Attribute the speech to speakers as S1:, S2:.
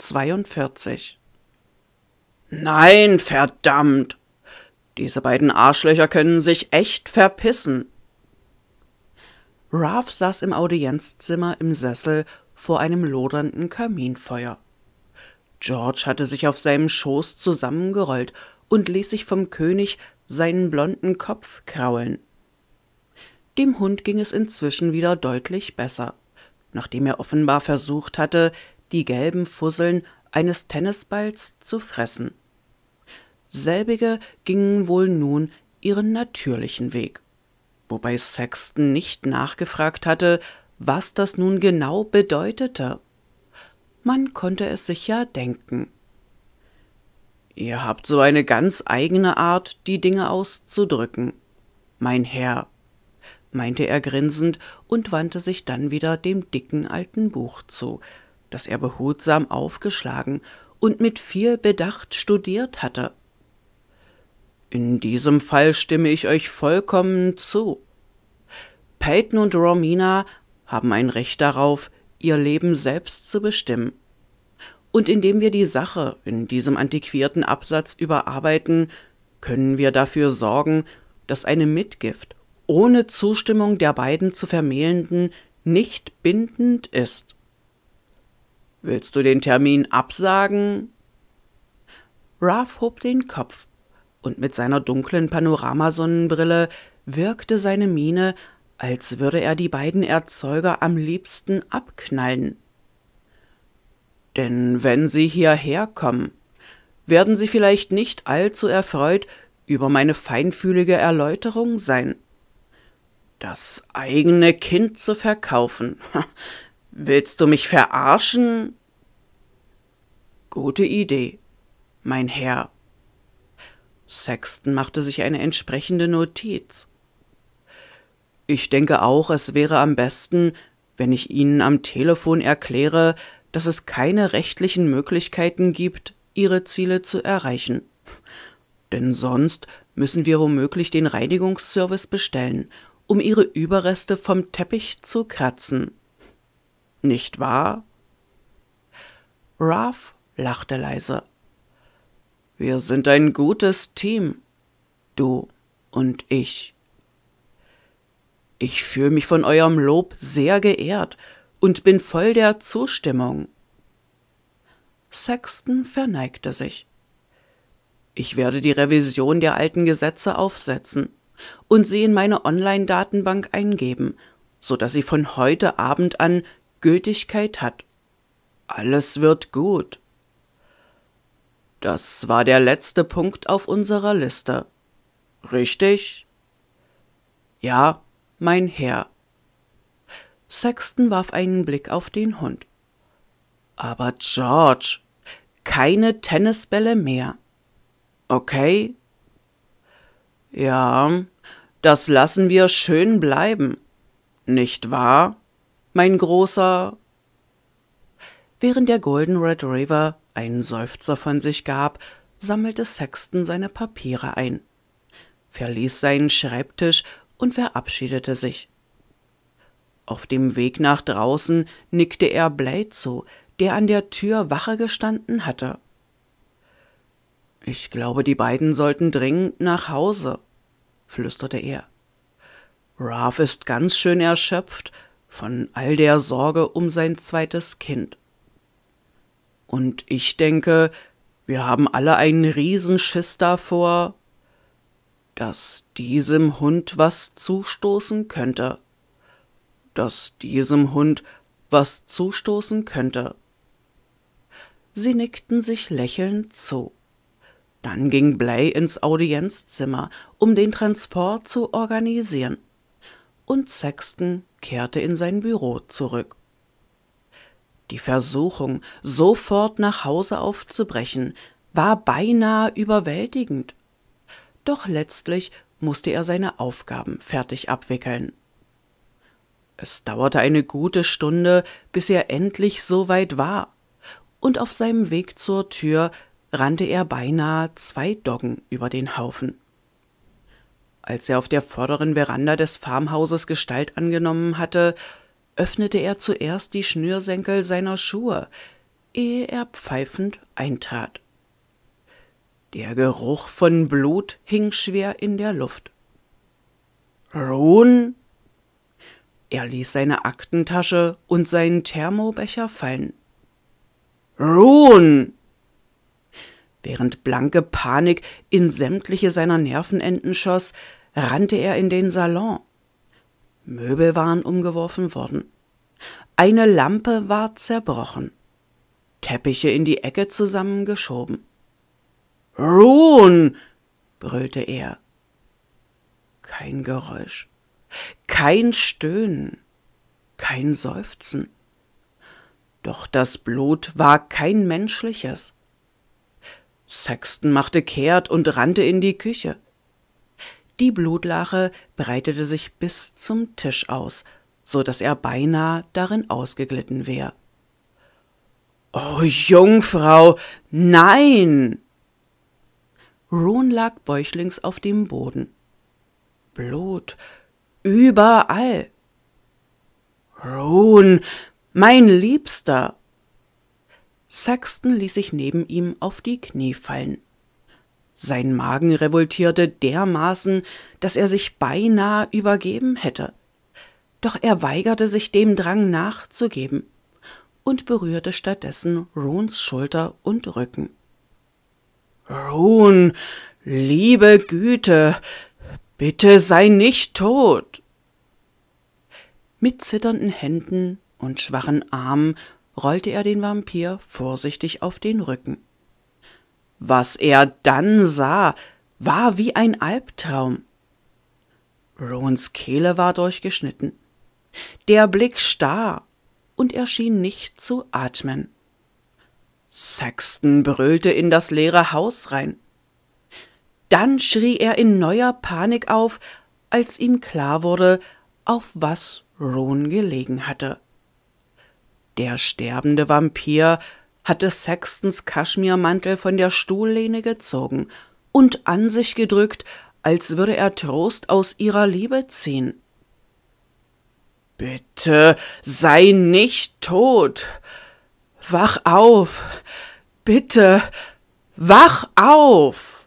S1: 42. Nein, verdammt! Diese beiden Arschlöcher können sich echt verpissen. Ralph saß im Audienzzimmer im Sessel vor einem lodernden Kaminfeuer. George hatte sich auf seinem Schoß zusammengerollt und ließ sich vom König seinen blonden Kopf kraulen. Dem Hund ging es inzwischen wieder deutlich besser, nachdem er offenbar versucht hatte, die gelben Fusseln eines Tennisballs zu fressen. Selbige gingen wohl nun ihren natürlichen Weg, wobei Sexton nicht nachgefragt hatte, was das nun genau bedeutete. Man konnte es sich ja denken. Ihr habt so eine ganz eigene Art, die Dinge auszudrücken, mein Herr, meinte er grinsend und wandte sich dann wieder dem dicken alten Buch zu, das er behutsam aufgeschlagen und mit viel Bedacht studiert hatte. In diesem Fall stimme ich euch vollkommen zu. Peyton und Romina haben ein Recht darauf, ihr Leben selbst zu bestimmen. Und indem wir die Sache in diesem antiquierten Absatz überarbeiten, können wir dafür sorgen, dass eine Mitgift ohne Zustimmung der beiden zu Vermählenden nicht bindend ist. Willst du den Termin absagen? Ralph hob den Kopf, und mit seiner dunklen Panoramasonnenbrille wirkte seine Miene, als würde er die beiden Erzeuger am liebsten abknallen. Denn wenn Sie hierher kommen, werden Sie vielleicht nicht allzu erfreut über meine feinfühlige Erläuterung sein. Das eigene Kind zu verkaufen, Willst du mich verarschen? Gute Idee, mein Herr. Sexton machte sich eine entsprechende Notiz. Ich denke auch, es wäre am besten, wenn ich Ihnen am Telefon erkläre, dass es keine rechtlichen Möglichkeiten gibt, Ihre Ziele zu erreichen. Denn sonst müssen wir womöglich den Reinigungsservice bestellen, um Ihre Überreste vom Teppich zu kratzen. Nicht wahr? Ralph lachte leise. Wir sind ein gutes Team, du und ich. Ich fühle mich von eurem Lob sehr geehrt und bin voll der Zustimmung. Sexton verneigte sich. Ich werde die Revision der alten Gesetze aufsetzen und sie in meine Online-Datenbank eingeben, so dass sie von heute Abend an Gültigkeit hat. Alles wird gut. Das war der letzte Punkt auf unserer Liste. Richtig? Ja, mein Herr. Sexton warf einen Blick auf den Hund. Aber George, keine Tennisbälle mehr. Okay? Ja, das lassen wir schön bleiben. Nicht wahr? mein großer. Während der Golden Red River einen Seufzer von sich gab, sammelte Sexton seine Papiere ein, verließ seinen Schreibtisch und verabschiedete sich. Auf dem Weg nach draußen nickte er Blade zu, der an der Tür Wache gestanden hatte. Ich glaube, die beiden sollten dringend nach Hause, flüsterte er. Ralph ist ganz schön erschöpft von all der Sorge um sein zweites Kind. Und ich denke, wir haben alle einen Riesenschiss davor, dass diesem Hund was zustoßen könnte. Dass diesem Hund was zustoßen könnte. Sie nickten sich lächelnd zu. Dann ging Blay ins Audienzzimmer, um den Transport zu organisieren. Und Sexton kehrte in sein Büro zurück. Die Versuchung, sofort nach Hause aufzubrechen, war beinahe überwältigend. Doch letztlich musste er seine Aufgaben fertig abwickeln. Es dauerte eine gute Stunde, bis er endlich so weit war, und auf seinem Weg zur Tür rannte er beinahe zwei Doggen über den Haufen. Als er auf der vorderen Veranda des Farmhauses Gestalt angenommen hatte, öffnete er zuerst die Schnürsenkel seiner Schuhe, ehe er pfeifend eintrat. Der Geruch von Blut hing schwer in der Luft. Ruhen? Er ließ seine Aktentasche und seinen Thermobecher fallen. Ruhen! Während blanke Panik in sämtliche seiner Nervenenden schoss, rannte er in den Salon. Möbel waren umgeworfen worden. Eine Lampe war zerbrochen. Teppiche in die Ecke zusammengeschoben. Ruhen! brüllte er. Kein Geräusch, kein Stöhnen, kein Seufzen. Doch das Blut war kein menschliches. Sexton machte kehrt und rannte in die Küche. Die Blutlache breitete sich bis zum Tisch aus, so dass er beinahe darin ausgeglitten wäre. Oh, Jungfrau, nein! Rune lag bäuchlings auf dem Boden. Blut, überall! Rune, mein Liebster! Saxton ließ sich neben ihm auf die Knie fallen. Sein Magen revoltierte dermaßen, dass er sich beinahe übergeben hätte. Doch er weigerte sich dem Drang nachzugeben und berührte stattdessen Runes Schulter und Rücken. Rune, liebe Güte, bitte sei nicht tot! Mit zitternden Händen und schwachen Armen rollte er den Vampir vorsichtig auf den Rücken. Was er dann sah, war wie ein Albtraum. Rowans Kehle war durchgeschnitten, der Blick starr, und er schien nicht zu atmen. Sexton brüllte in das leere Haus rein. Dann schrie er in neuer Panik auf, als ihm klar wurde, auf was Rowan gelegen hatte. Der sterbende Vampir hatte Sextons Kaschmirmantel von der Stuhllehne gezogen und an sich gedrückt, als würde er Trost aus ihrer Liebe ziehen. Bitte sei nicht tot. Wach auf. Bitte. Wach auf.